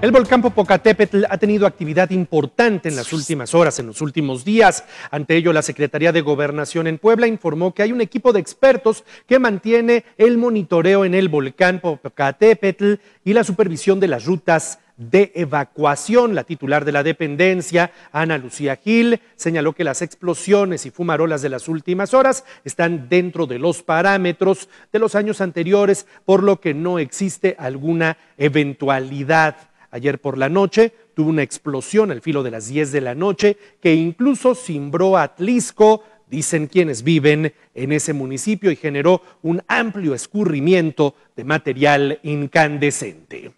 El volcán Popocatépetl ha tenido actividad importante en las últimas horas, en los últimos días. Ante ello, la Secretaría de Gobernación en Puebla informó que hay un equipo de expertos que mantiene el monitoreo en el volcán Popocatépetl y la supervisión de las rutas de evacuación. La titular de la dependencia, Ana Lucía Gil, señaló que las explosiones y fumarolas de las últimas horas están dentro de los parámetros de los años anteriores, por lo que no existe alguna eventualidad. Ayer por la noche tuvo una explosión al filo de las 10 de la noche que incluso cimbró a Atlisco, dicen quienes viven en ese municipio, y generó un amplio escurrimiento de material incandescente.